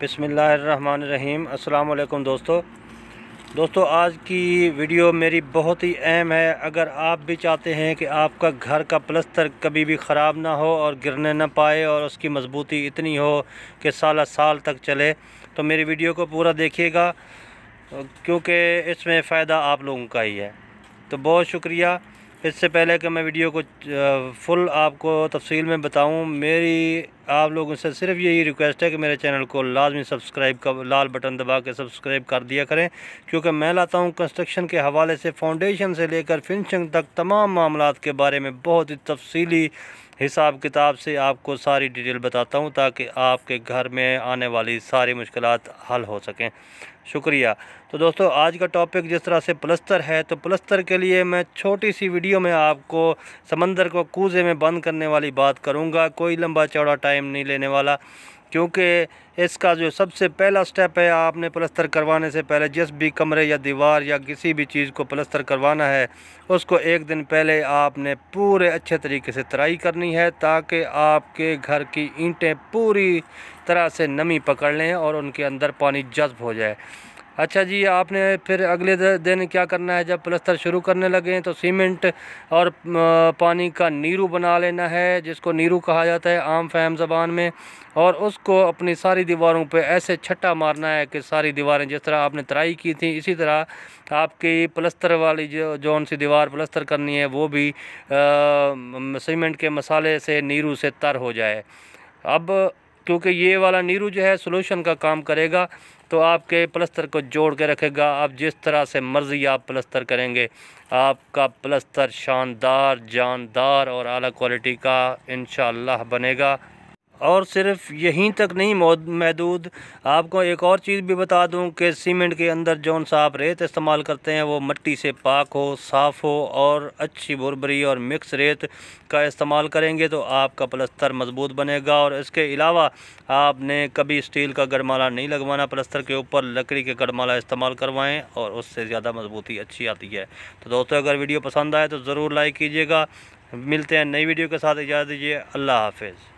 बिसमीम अल्लाम दोस्तों दोस्तों आज की वीडियो मेरी बहुत ही अहम है अगर आप भी चाहते हैं कि आपका घर का प्लस्तर कभी भी ख़राब ना हो और गिरने ना पाए और उसकी मजबूती इतनी हो कि साल साल तक चले तो मेरी वीडियो को पूरा देखिएगा क्योंकि इसमें फ़ायदा आप लोगों का ही है तो बहुत शुक्रिया इससे पहले कि मैं वीडियो को फुल आपको तफसील में बताऊँ मेरी आप लोगों से सिर्फ यही रिक्वेस्ट है कि मेरे चैनल को लाजमी सब्सक्राइब कर लाल बटन दबा के सब्सक्राइब कर दिया करें क्योंकि मैं लाता हूँ कंस्ट्रक्शन के हवाले से फाउंडेशन से लेकर फिनिशिंग तक तमाम मामला के बारे में बहुत ही तफसीली हिसाब किताब से आपको सारी डिटेल बताता हूँ ताकि आपके घर में आने वाली सारी मुश्किल हल हो सकें शुक्रिया तो दोस्तों आज का टॉपिक जिस तरह से प्लस्तर है तो प्लस्तर के लिए मैं छोटी सी वीडियो में आपको समंदर को कूजे में बंद करने वाली बात करूँगा कोई लंबा चौड़ा टाइम टाइम नहीं लेने वाला क्योंकि इसका जो सबसे पहला स्टेप है आपने प्लस्तर करवाने से पहले जिस भी कमरे या दीवार या किसी भी चीज़ को प्लस्तर करवाना है उसको एक दिन पहले आपने पूरे अच्छे तरीके से तराई करनी है ताकि आपके घर की ईंटें पूरी तरह से नमी पकड़ लें और उनके अंदर पानी जज्ब हो जाए अच्छा जी आपने फिर अगले दिन क्या करना है जब प्लस्तर शुरू करने लगे तो सीमेंट और पानी का नीरू बना लेना है जिसको नीरू कहा जाता है आम फहम ज़बान में और उसको अपनी सारी दीवारों पे ऐसे छट्टा मारना है कि सारी दीवारें जिस तरह आपने तराई की थी इसी तरह आपकी प्लस्तर वाली जो जौन सी दीवार प्लस्तर करनी है वो भी सीमेंट के मसाले से नीरू से तर हो जाए अब क्योंकि ये वाला नीरू जो है सोलूशन का काम करेगा तो आपके प्लस्तर को जोड़ के रखेगा आप जिस तरह से मर्ज़ी आप प्लस्तर करेंगे आपका प्लस्तर शानदार जानदार और अली क्वालिटी का इन बनेगा और सिर्फ यहीं तक नहीं महदूद आपको एक और चीज़ भी बता दूं कि सीमेंट के अंदर जौन साफ रेत इस्तेमाल करते हैं वो मिट्टी से पाक हो साफ़ हो और अच्छी भुरभरी और मिक्स रेत का इस्तेमाल करेंगे तो आपका प्लस्तर मज़बूत बनेगा और इसके अलावा आपने कभी स्टील का गड़माला नहीं लगवाना प्लस्तर के ऊपर लकड़ी के गड़माला इस्तेमाल करवाएँ और उससे ज़्यादा मज़बूती अच्छी आती है तो दोस्तों अगर वीडियो पसंद आए तो ज़रूर लाइक कीजिएगा मिलते हैं नई वीडियो के साथ इजाज़त दीजिए अल्लाह हाफिज़